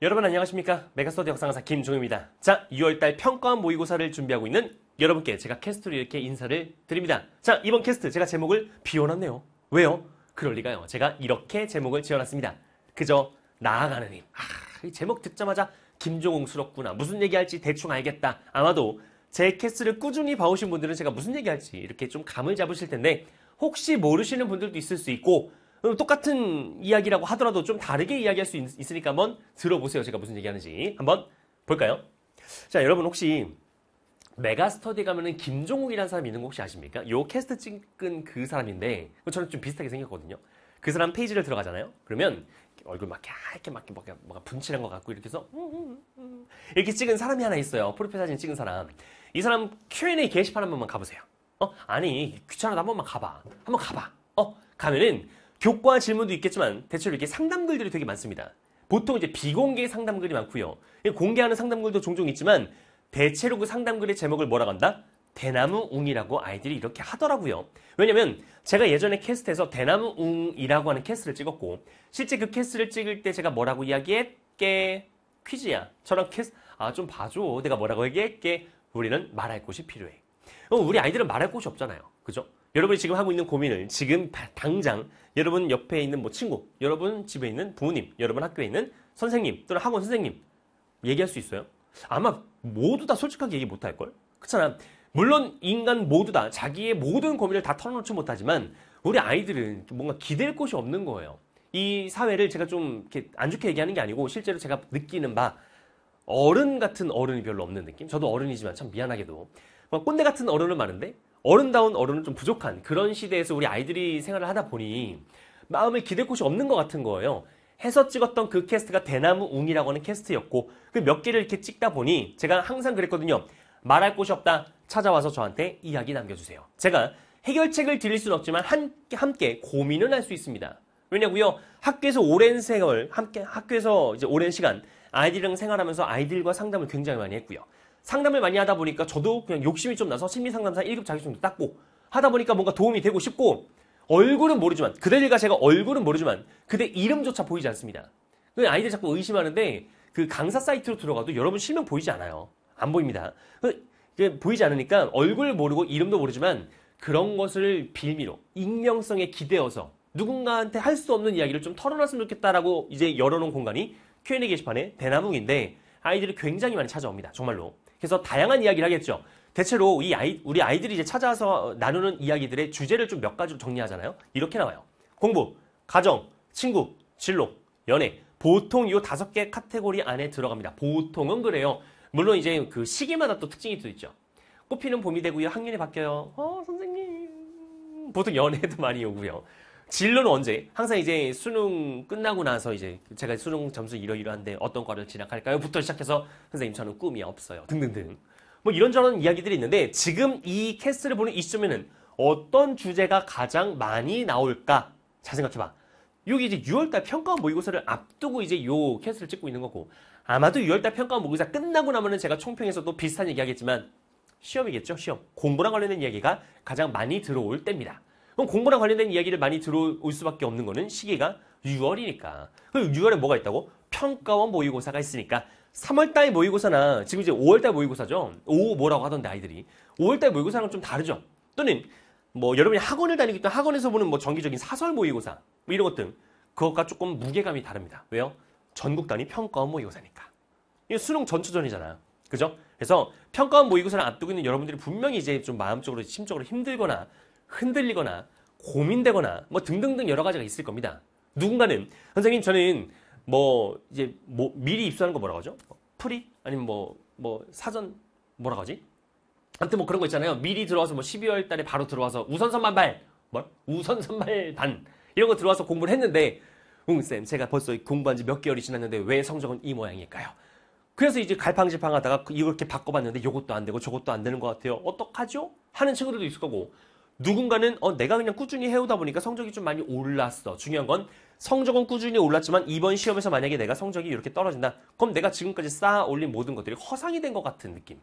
여러분 안녕하십니까 메가스터디 역상사 김종입니다 자 6월달 평가원 모의고사를 준비하고 있는 여러분께 제가 캐스트로 이렇게 인사를 드립니다 자 이번 캐스트 제가 제목을 비워놨네요 왜요? 그럴리가요 제가 이렇게 제목을 지어놨습니다 그저 나아가는 일 아, 이 제목 듣자마자 김종웅스럽구나 무슨 얘기할지 대충 알겠다 아마도 제 캐스트를 꾸준히 봐오신 분들은 제가 무슨 얘기할지 이렇게 좀 감을 잡으실 텐데 혹시 모르시는 분들도 있을 수 있고 똑같은 이야기라고 하더라도 좀 다르게 이야기할 수 있, 으니까 한번 들어보세요. 제가 무슨 얘기하는지 한번 볼까요? 자, 여러분 혹시 메가스터디 가면은 김종욱이라는 사람이 있는 거 혹시 아십니까? 요 캐스트 찍은 그 사람인데 저는 좀 비슷하게 생겼거든요. 그 사람 페이지를 들어가잖아요. 그러면 얼굴 막 이렇게 막 이렇게 뭔가 분칠한 것 같고 이렇게 해서 음, 음, 음, 이렇게 찍은 사람이 하나 있어요. 프로필 사진 찍은 사람. 이 사람 Q&A 게시판 한 번만 가보세요. 어? 아니 귀찮아도 한 번만 가봐. 한번 가봐. 어? 가면은 교과 질문도 있겠지만 대체로 이렇게 상담글들이 되게 많습니다. 보통 이제 비공개 상담글이 많고요. 공개하는 상담글도 종종 있지만 대체로 그 상담글의 제목을 뭐라고 한다? 대나무웅이라고 아이들이 이렇게 하더라고요. 왜냐면 제가 예전에 캐스트에서 대나무웅이라고 하는 캐스트를 찍었고 실제 그 캐스트를 찍을 때 제가 뭐라고 이야기했게 퀴즈야. 저랑 캐스 아좀 봐줘. 내가 뭐라고 얘기했게 우리는 말할 곳이 필요해. 어, 우리 아이들은 말할 곳이 없잖아요. 그죠? 여러분이 지금 하고 있는 고민을 지금 당장 여러분 옆에 있는 뭐 친구, 여러분 집에 있는 부모님, 여러분 학교에 있는 선생님 또는 학원 선생님 얘기할 수 있어요? 아마 모두 다 솔직하게 얘기 못 할걸? 그렇잖아. 물론 인간 모두 다 자기의 모든 고민을 다 털어놓지 못하지만 우리 아이들은 뭔가 기댈 곳이 없는 거예요. 이 사회를 제가 좀 이렇게 안 좋게 얘기하는 게 아니고 실제로 제가 느끼는 바 어른 같은 어른이 별로 없는 느낌? 저도 어른이지만 참 미안하게도 꼰대 같은 어른은 많은데 어른다운 어른은 좀 부족한 그런 시대에서 우리 아이들이 생활을 하다 보니 마음에 기댈 곳이 없는 것 같은 거예요. 해서 찍었던 그 캐스트가 대나무 웅이라고 하는 캐스트였고 그 몇 개를 이렇게 찍다 보니 제가 항상 그랬거든요. 말할 곳이 없다. 찾아와서 저한테 이야기 남겨주세요. 제가 해결책을 드릴 수는 없지만 함께 고민을 할수 있습니다. 왜냐고요? 학교에서 오랜 생활, 함께 학교에서 이제 오랜 시간 아이들이랑 생활하면서 아이들과 상담을 굉장히 많이 했고요. 상담을 많이 하다 보니까 저도 그냥 욕심이 좀 나서 심리상담사 1급 자격증도 땄고 하다 보니까 뭔가 도움이 되고 싶고 얼굴은 모르지만 그대들과 제가 얼굴은 모르지만 그대 이름조차 보이지 않습니다. 아이들 자꾸 의심하는데 그 강사 사이트로 들어가도 여러분 실명 보이지 않아요. 안 보입니다. 그 보이지 않으니까 얼굴 모르고 이름도 모르지만 그런 것을 빌미로 익명성에 기대어서 누군가한테 할 수 없는 이야기를 좀 털어놨으면 좋겠다라고 이제 열어놓은 공간이 Q&A 게시판에 대나무인데 아이들이 굉장히 많이 찾아옵니다. 정말로. 그래서 다양한 이야기를 하겠죠. 대체로 이 아이, 우리 아이들이 이제 찾아서 나누는 이야기들의 주제를 좀 몇 가지로 정리하잖아요. 이렇게 나와요. 공부, 가정, 친구, 진로, 연애. 보통 이 다섯 개 카테고리 안에 들어갑니다. 보통은 그래요. 물론 이제 그 시기마다 또 특징이 또 있죠. 꽃피는 봄이 되고요. 학년이 바뀌어요. 어, 선생님. 보통 연애도 많이 오고요. 진로는 언제? 항상 이제 수능 끝나고 나서 이제 제가 수능 점수 이러이러한데 어떤 과를 진학할까요? 부터 시작해서 선생님 저는 꿈이 없어요. 등등등. 뭐 이런저런 이야기들이 있는데 지금 이 캐스트를 보는 이 시점에는 어떤 주제가 가장 많이 나올까? 잘 생각해봐. 여기 이제 6월달 평가 모의고사를 앞두고 이제 요 캐스트를 찍고 있는 거고 아마도 6월달 평가 모의고사 끝나고 나면은 제가 총평에서도 비슷한 얘기 하겠지만 시험이겠죠 시험 공부랑 관련된 이야기가 가장 많이 들어올 때입니다 그럼 공부랑 관련된 이야기를 많이 들어올 수밖에 없는 거는 시기가 6월이니까. 그럼 6월에 뭐가 있다고? 평가원 모의고사가 있으니까 3월달 모의고사나 지금 이제 5월달 모의고사죠. 오 뭐라고 하던데 아이들이 5월달 모의고사랑 좀 다르죠. 또는 뭐 여러분이 학원을 다니기 때문에 학원에서 보는 뭐 정기적인 사설 모의고사 뭐 이런 것등 그것과 조금 무게감이 다릅니다. 왜요? 전국 단위 평가원 모의고사니까. 이게 수능 전초전이잖아. 그죠? 그래서 평가원 모의고사를 앞두고 있는 여러분들이 분명히 이제 좀 마음적으로 심적으로 힘들거나 흔들리거나 고민되거나 뭐 등등등 여러 가지가 있을 겁니다. 누군가는 선생님 저는 뭐 이제 뭐 미리 입수하는 거 뭐라고 하죠? 프리 뭐 아니면 뭐뭐 뭐 사전 뭐라고 하지? 아무튼 뭐 그런 거 있잖아요. 미리 들어와서 뭐 12월 달에 바로 들어와서 우선 선발발 뭘? 우선 선발단 이런 거 들어와서 공부를 했는데 응쌤 제가 벌써 공부한 지 몇 개월이 지났는데 왜 성적은 이 모양일까요? 그래서 이제 갈팡질팡하다가 이렇게 바꿔봤는데 이것도 안 되고 저것도 안 되는 것 같아요. 어떡하죠? 하는 친구들도 있을 거고 누군가는 어, 내가 그냥 꾸준히 해오다 보니까 성적이 좀 많이 올랐어. 중요한 건 성적은 꾸준히 올랐지만 이번 시험에서 만약에 내가 성적이 이렇게 떨어진다. 그럼 내가 지금까지 쌓아 올린 모든 것들이 허상이 된 것 같은 느낌.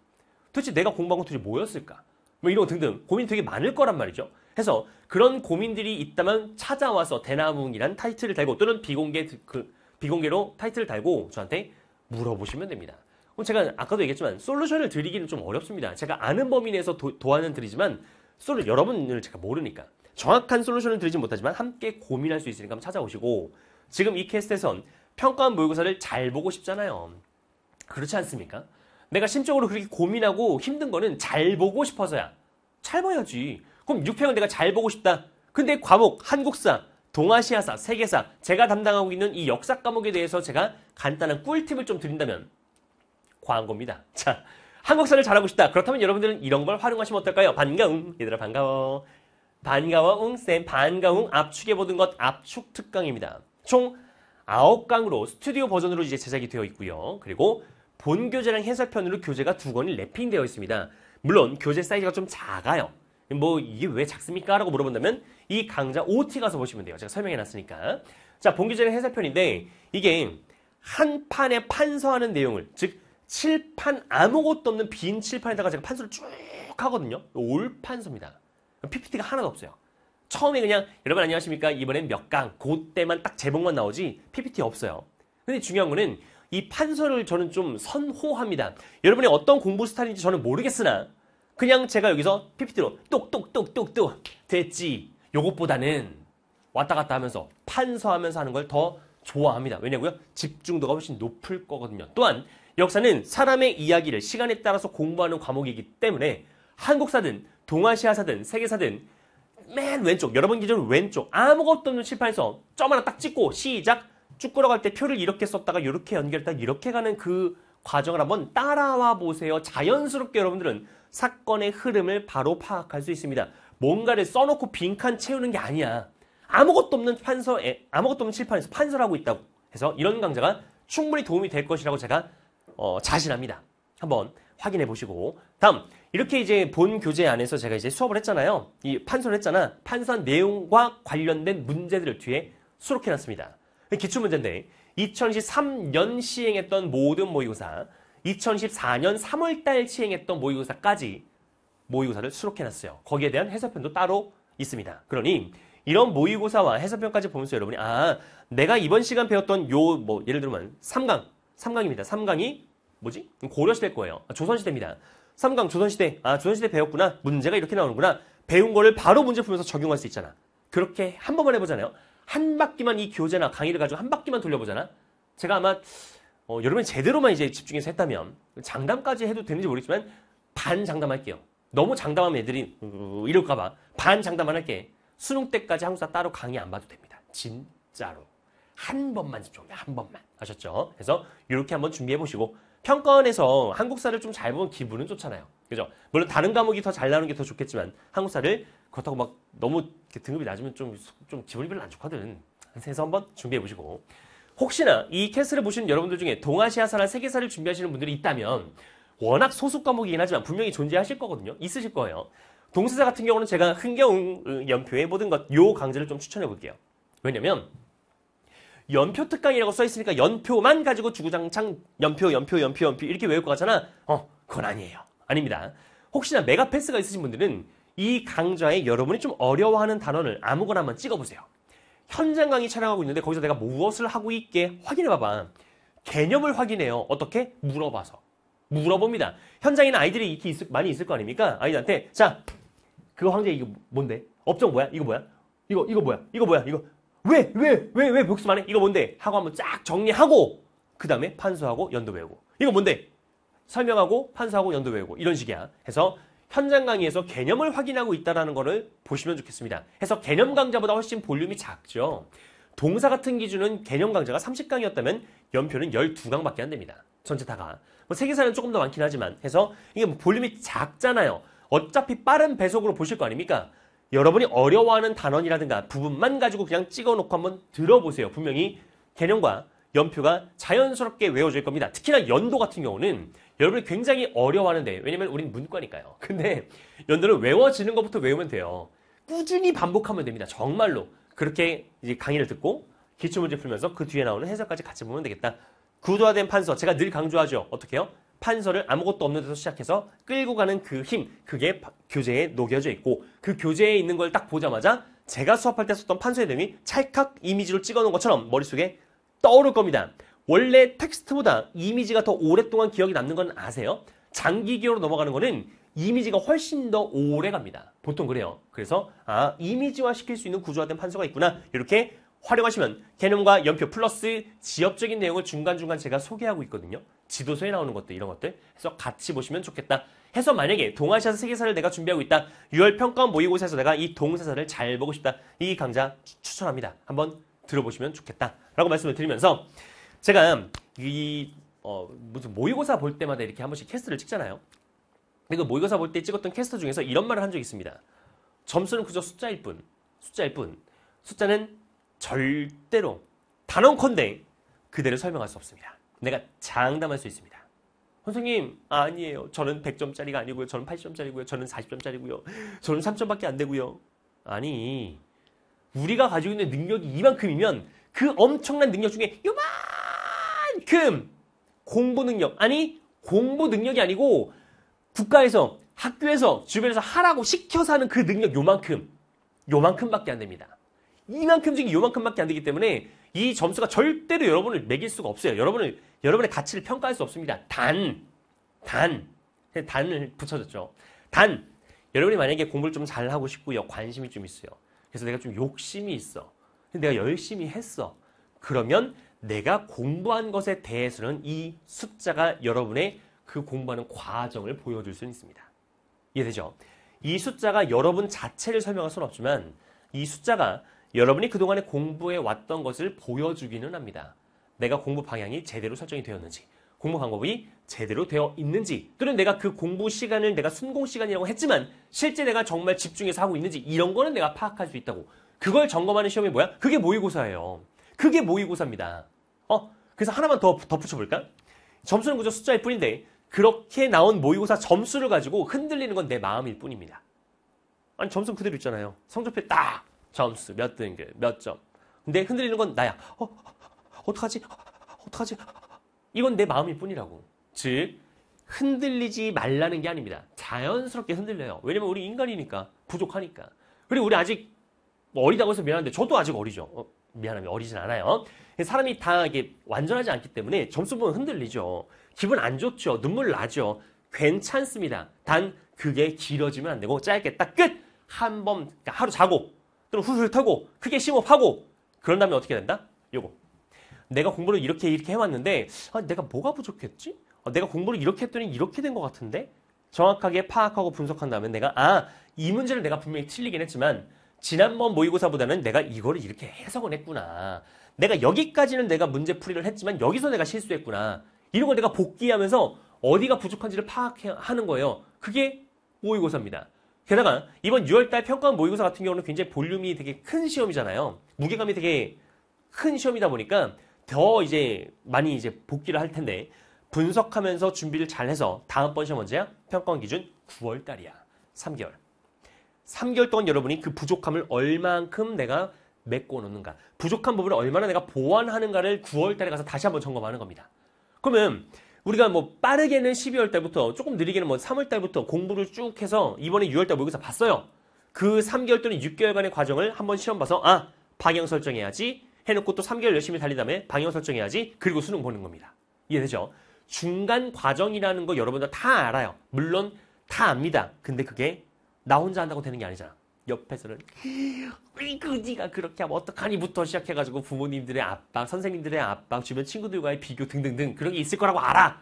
도대체 내가 공부한 것들이 뭐였을까? 뭐 이런 등등 고민 되게 많을 거란 말이죠. 해서 그런 고민들이 있다면 찾아와서 대나무이란 타이틀을 달고 또는 비공개 그 비공개로 타이틀을 달고 저한테 물어보시면 됩니다. 그럼 제가 아까도 얘기했지만 솔루션을 드리기는 좀 어렵습니다. 제가 아는 범위 내에서 도, 도와는 드리지만 솔로 여러분을 제가 모르니까 정확한 솔루션을 드리진 못하지만 함께 고민할 수 있으니까 한번 찾아오시고 지금 이 캐스트에선 평가한 모의고사를 잘 보고 싶잖아요. 그렇지 않습니까? 내가 심적으로 그렇게 고민하고 힘든 거는 잘 보고 싶어서야. 잘 봐야지. 그럼 6평은 내가 잘 보고 싶다. 근데 과목 한국사, 동아시아사, 세계사 제가 담당하고 있는 이 역사 과목에 대해서 제가 간단한 꿀팁을 좀 드린다면 과한 겁니다. 자, 한국사를 잘하고 싶다. 그렇다면 여러분들은 이런 걸 활용하시면 어떨까요? 반가움. 얘들아 반가워. 반가워 웅쌤. 반가움 압축해 보던 것 압축 특강입니다. 총 9강으로 스튜디오 버전으로 이제 제작이 되어 있고요. 그리고 본 교재랑 해설편으로 교재가 두 권이 랩핑되어 있습니다. 물론 교재 사이즈가 좀 작아요. 뭐 이게 왜 작습니까? 라고 물어본다면 이 강좌 OT 가서 보시면 돼요. 제가 설명해 놨으니까. 자, 본교재랑 해설편인데 이게 한 판에 판서하는 내용을 즉 칠판 아무것도 없는 빈 칠판에다가 제가 판소를 쭉 하거든요. 올 판소입니다. PPT가 하나도 없어요. 처음에 그냥 여러분 안녕하십니까? 이번엔 몇 강, 그때만 딱 제목만 나오지 PPT 없어요. 근데 중요한 거는 이 판서를 저는 좀 선호합니다. 여러분이 어떤 공부 스타일인지 저는 모르겠으나 그냥 제가 여기서 PPT로 똑똑똑똑똑 됐지 요것보다는 왔다 갔다 하면서 판서하면서 하는 걸 더 좋아합니다. 왜냐고요? 집중도가 훨씬 높을 거거든요. 또한 역사는 사람의 이야기를 시간에 따라서 공부하는 과목이기 때문에 한국사든 동아시아사든 세계사든 맨 왼쪽, 여러분 기준 왼쪽 아무것도 없는 칠판에서 점 하나 딱 찍고 시작 쭉 끌어갈 때 표를 이렇게 썼다가 이렇게 연결했다 이렇게 가는 그 과정을 한번 따라와 보세요. 자연스럽게 여러분들은 사건의 흐름을 바로 파악할 수 있습니다. 뭔가를 써놓고 빈칸 채우는 게 아니야. 아무것도 없는 판서에 아무것도 없는 칠판에서 판서를 하고 있다고 해서 이런 강좌가 충분히 도움이 될 것이라고 제가 어, 자신합니다. 한번 확인해 보시고 다음 이렇게 이제 본 교재 안에서 제가 이제 수업을 했잖아요. 이 판서를 했잖아. 판서 내용과 관련된 문제들을 뒤에 수록해 놨습니다. 기출 문제인데 2013년 시행했던 모든 모의고사, 2014년 3월 달 시행했던 모의고사까지 모의고사를 수록해 놨어요. 거기에 대한 해설편도 따로 있습니다. 그러니 이런 모의고사와 해설편까지 보면서 여러분이 아, 내가 이번 시간 배웠던 요 뭐 예를 들면 3강 3강입니다. 3강이 뭐지? 고려시대 거예요. 아, 조선시대입니다. 3강 조선시대. 아, 조선시대 배웠구나. 문제가 이렇게 나오는구나. 배운 거를 바로 문제 풀면서 적용할 수 있잖아. 그렇게 한 번만 해보잖아요. 한 바퀴만 이 교재나 강의를 가지고 한 바퀴만 돌려보잖아. 제가 아마 어, 여러분이 제대로만 이제 집중해서 했다면 장담까지 해도 되는지 모르겠지만 반 장담할게요. 너무 장담하면 애들이 어, 이럴까봐 반 장담만 할게. 수능 때까지 한국사 따로 강의 안 봐도 됩니다. 진짜로. 한 번만 집중합니한 번만. 아셨죠? 그래서 이렇게 한번 준비해 보시고 평가원에서 한국사를 좀 잘 보면 기분은 좋잖아요. 그죠? 물론 다른 과목이 더 잘 나오는 게 더 좋겠지만 한국사를 그렇다고 막 너무 등급이 낮으면 좀, 좀 기분이 별로 안 좋거든. 그래서 한 번 준비해 보시고 혹시나 이 캐스를 보시는 여러분들 중에 동아시아사나 세계사를 준비하시는 분들이 있다면 워낙 소수 과목이긴 하지만 분명히 존재하실 거거든요. 있으실 거예요. 동사사 같은 경우는 제가 흥겨운 연표의 모든 것요 강좌를 좀 추천해 볼게요. 왜냐면 연표 특강이라고 써 있으니까 연표만 가지고 주구장창 연표 연표 연표 연표 이렇게 외울 것 같잖아. 어, 그건 아니에요. 아닙니다. 혹시나 메가패스가 있으신 분들은 이 강좌에 여러분이 좀 어려워하는 단어를 아무거나 한번 찍어보세요. 현장 강의 촬영하고 있는데 거기서 내가 무엇을 하고 있게 확인해봐봐. 개념을 확인해요. 어떻게? 물어봐서. 물어봅니다. 현장에는 아이들이 이렇게 있을, 많이 있을 거 아닙니까? 아이들한테 자, 그 황제 이거 뭔데? 업종 뭐야? 이거 뭐야? 이거 이거 뭐야? 이거 뭐야? 이거 왜? 왜? 왜? 왜 복습 안 해? 이거 뭔데? 하고 한번 쫙 정리하고 그 다음에 판수하고 연도 외우고 이거 뭔데? 설명하고 판수하고 연도 외우고 이런 식이야. 해서 현장 강의에서 개념을 확인하고 있다는 거를 보시면 좋겠습니다. 해서 개념 강좌보다 훨씬 볼륨이 작죠. 동사 같은 기준은 개념 강좌가 30강이었다면 연표는 12강밖에 안 됩니다. 전체 다가. 뭐 세계사는 조금 더 많긴 하지만 해서 이게 뭐 볼륨이 작잖아요. 어차피 빠른 배속으로 보실 거 아닙니까? 여러분이 어려워하는 단원이라든가 부분만 가지고 그냥 찍어놓고 한번 들어보세요. 분명히 개념과 연표가 자연스럽게 외워질 겁니다. 특히나 연도 같은 경우는 여러분이 굉장히 어려워하는데 왜냐면 우린 문과니까요. 근데 연도는 외워지는 것부터 외우면 돼요. 꾸준히 반복하면 됩니다. 정말로 그렇게 이제 강의를 듣고 기출문제 풀면서 그 뒤에 나오는 해설까지 같이 보면 되겠다. 구도화된 판서 제가 늘 강조하죠. 어떻게요? 해 판서를 아무것도 없는 데서 시작해서 끌고 가는 그 힘, 그게 교재에 녹여져 있고 그 교재에 있는 걸 딱 보자마자 제가 수업할 때 썼던 판서의 내용이 찰칵 이미지로 찍어놓은 것처럼 머릿속에 떠오를 겁니다. 원래 텍스트보다 이미지가 더 오랫동안 기억이 남는 건 아세요? 장기 기억으로 넘어가는 거는 이미지가 훨씬 더 오래 갑니다. 보통 그래요. 그래서 아 이미지화 시킬 수 있는 구조화된 판서가 있구나 이렇게 활용하시면 개념과 연표 플러스 지역적인 내용을 중간중간 제가 소개하고 있거든요. 지도서에 나오는 것들 이런 것들 해서 같이 보시면 좋겠다. 해서 만약에 동아시아 세계사를 내가 준비하고 있다. 6월 평가 원 모의고사에서 내가 이 동사사를 잘 보고 싶다. 이 강좌 추천합니다. 한번 들어보시면 좋겠다. 라고 말씀을 드리면서 제가 이 어, 무슨 모의고사 볼 때마다 이렇게 한 번씩 캐스트를 찍잖아요. 근데 그 모의고사 볼 때 찍었던 캐스트 중에서 이런 말을 한 적이 있습니다. 점수는 그저 숫자일 뿐. 숫자일 뿐. 숫자는 절대로 단언컨대 그대로 설명할 수 없습니다. 내가 장담할 수 있습니다. 선생님, 아, 아니에요. 저는 100점짜리가 아니고요. 저는 80점짜리고요. 저는 40점짜리고요. 저는 3점밖에 안 되고요. 아니, 우리가 가지고 있는 능력이 이만큼이면 그 엄청난 능력 중에 이만큼 공부 능력, 아니, 공부 능력이 아니고 국가에서, 학교에서, 주변에서 하라고 시켜서 하는 그 능력 요만큼, 요만큼밖에 안 됩니다. 이만큼 중에 요만큼밖에 안 되기 때문에 이 점수가 절대로 여러분을 매길 수가 없어요. 여러분을 여러분의 가치를 평가할 수 없습니다. 단, 단, 네, 단을 붙여줬죠. 단, 여러분이 만약에 공부를 좀 잘하고 싶고요. 관심이 좀 있어요. 그래서 내가 좀 욕심이 있어. 내가 열심히 했어. 그러면 내가 공부한 것에 대해서는 이 숫자가 여러분의 그 공부하는 과정을 보여줄 수는 있습니다. 이해되죠? 이 숫자가 여러분 자체를 설명할 수는 없지만 이 숫자가 여러분이 그동안에 공부해 왔던 것을 보여주기는 합니다. 내가 공부 방향이 제대로 설정이 되었는지, 공부 방법이 제대로 되어 있는지, 또는 내가 그 공부 시간을 내가 순공 시간이라고 했지만 실제 내가 정말 집중해서 하고 있는지 이런 거는 내가 파악할 수 있다고. 그걸 점검하는 시험이 뭐야? 그게 모의고사예요. 그게 모의고사입니다. 어? 그래서 하나만 더 덧붙여볼까? 점수는 그저 숫자일 뿐인데 그렇게 나온 모의고사 점수를 가지고 흔들리는 건 내 마음일 뿐입니다. 아니 점수는 그대로 있잖아요. 성적표 딱 점수 몇 등급 몇 점. 근데 흔들리는 건 나야. 어, 어, 어 어떡하지? 어, 어떡하지? 이건 내 마음일 뿐이라고. 즉 흔들리지 말라는 게 아닙니다. 자연스럽게 흔들려요. 왜냐면 우리 인간이니까 부족하니까. 그리고 우리 아직 어리다고 해서 미안한데 저도 아직 어리죠. 어, 미안하면 어리진 않아요. 사람이 다 이게 완전하지 않기 때문에 점수 보면 흔들리죠. 기분 안 좋죠. 눈물 나죠. 괜찮습니다. 단 그게 길어지면 안 되고 짧게 딱 끝. 한번 그러니까 하루 자고 또 훌훌 타고 크게 심호흡하고 그런 다음에 어떻게 된다? 요거. 내가 공부를 이렇게 이렇게 해왔는데 아, 내가 뭐가 부족했지? 아, 내가 공부를 이렇게 했더니 이렇게 된 것 같은데? 정확하게 파악하고 분석한 다면 내가 아, 이 문제를 내가 분명히 틀리긴 했지만 지난번 모의고사보다는 내가 이거를 이렇게 해석을 했구나. 내가 여기까지는 내가 문제 풀이를 했지만 여기서 내가 실수했구나. 이런 걸 내가 복귀하면서 어디가 부족한지를 파악하는 거예요. 그게 모의고사입니다. 게다가 이번 6월달 평가원 모의고사 같은 경우는 굉장히 볼륨이 되게 큰 시험이잖아요. 무게감이 되게 큰 시험이다 보니까 더 이제 많이 이제 복귀를할 텐데 분석하면서 준비를 잘 해서 다음번 시험 언제야? 평가원 기준 9월달이야. 3개월. 3개월 동안 여러분이 그 부족함을 얼만큼 내가 메꿔놓는가 부족한 부분을 얼마나 내가 보완하는가를 9월달에 가서 다시 한번 점검하는 겁니다. 그러면 우리가 뭐 빠르게는 12월 달부터 조금 느리게는 뭐 3월 달부터 공부를 쭉 해서 이번에 6월 달 모의고사 봤어요. 그 3개월 또는 6개월간의 과정을 한번 시험 봐서 아 방향 설정해야지 해놓고 또 3개월 열심히 달린 다음에 방향 설정해야지 그리고 수능 보는 겁니다. 이해되죠? 중간 과정이라는 거 여러분들 다 알아요. 물론 다 압니다. 근데 그게 나 혼자 한다고 되는 게 아니잖아. 옆에서는 이그 지가 그렇게 하면 어떡하니부터 시작해가지고 부모님들의 압박, 선생님들의 압박, 주변 친구들과의 비교 등등등 그런 게 있을 거라고 알아.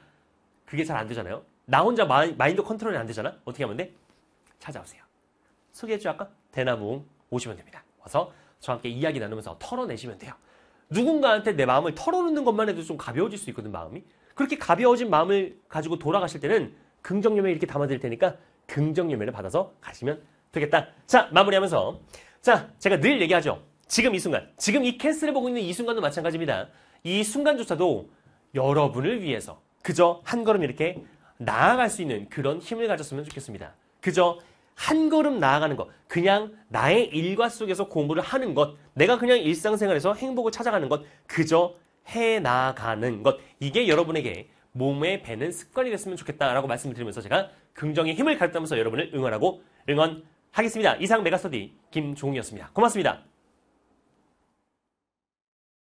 그게 잘 안 되잖아요. 나 혼자 마인, 마인드 컨트롤이 안 되잖아. 어떻게 하면 돼? 찾아오세요. 소개해줘 아까 대나무 오시면 됩니다. 와서 저와 함께 이야기 나누면서 털어내시면 돼요. 누군가한테 내 마음을 털어놓는 것만 해도 좀 가벼워질 수 있거든 마음이. 그렇게 가벼워진 마음을 가지고 돌아가실 때는 긍정념에 이렇게 담아드릴 테니까 긍정념에를 받아서 가시면 되겠다. 자, 마무리하면서. 자, 제가 늘 얘기하죠. 지금 이 순간, 지금 이 캔슬을 보고 있는 이 순간도 마찬가지입니다. 이 순간조차도 여러분을 위해서 그저 한 걸음 이렇게 나아갈 수 있는 그런 힘을 가졌으면 좋겠습니다. 그저 한 걸음 나아가는 것, 그냥 나의 일과 속에서 공부를 하는 것, 내가 그냥 일상생활에서 행복을 찾아가는 것, 그저 해 나가는 아 것, 이게 여러분에게 몸에 배는 습관이 됐으면 좋겠다라고 말씀 드리면서 제가 긍정의 힘을 가르다면서 여러분을 응원하고 응원 하겠습니다. 이상 메가스터디 김종욱이었습니다. 고맙습니다.